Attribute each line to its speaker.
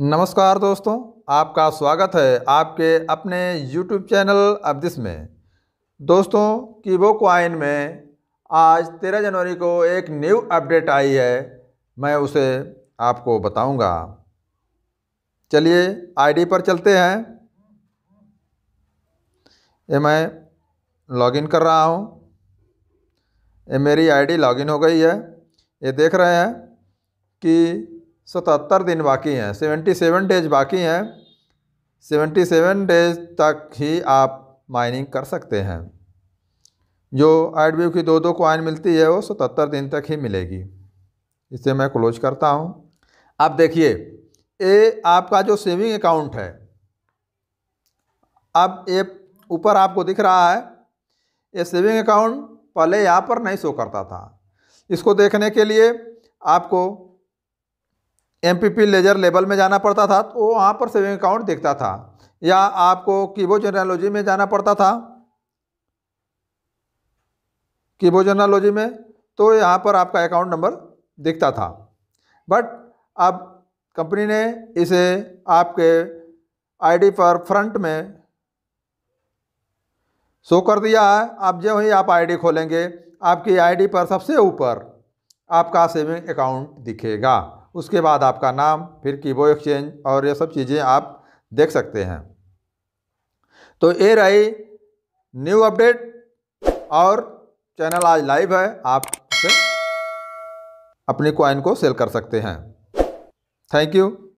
Speaker 1: नमस्कार दोस्तों आपका स्वागत है आपके अपने YouTube चैनल दिस में दोस्तों कीबो क्वाइन में आज 13 जनवरी को एक न्यू अपडेट आई है मैं उसे आपको बताऊंगा चलिए आईडी पर चलते हैं ये मैं लॉगिन कर रहा हूं ये मेरी आईडी लॉगिन हो गई है ये देख रहे हैं कि सतहत्तर दिन बाकी हैं सेवेंटी सेवन डेज बाकी हैं सेवेंटी सेवन डेज तक ही आप माइनिंग कर सकते हैं जो एडव्यू की दो दो क्वाइन मिलती है वो सतहत्तर दिन तक ही मिलेगी इसे मैं क्लोज करता हूँ अब देखिए ये आपका जो सेविंग अकाउंट है अब ये ऊपर आपको दिख रहा है ये सेविंग अकाउंट पहले यहाँ पर नहीं शो करता था इसको देखने के लिए आपको एम लेजर लेवल में जाना पड़ता था तो वहाँ पर सेविंग अकाउंट देखता था या आपको कीबो जनरलोजी में जाना पड़ता था कीबो जनरलोजी में तो यहाँ पर आपका अकाउंट नंबर दिखता था बट अब कंपनी ने इसे आपके आईडी पर फ्रंट में शो कर दिया है अब जब ही आप आईडी खोलेंगे आपकी आईडी पर सबसे ऊपर आपका सेविंग अकाउंट दिखेगा उसके बाद आपका नाम फिर कीबो एक्सचेंज और ये सब चीज़ें आप देख सकते हैं तो ए रही न्यू अपडेट और चैनल आज लाइव है आप अपनी क्वाइन को सेल कर सकते हैं थैंक यू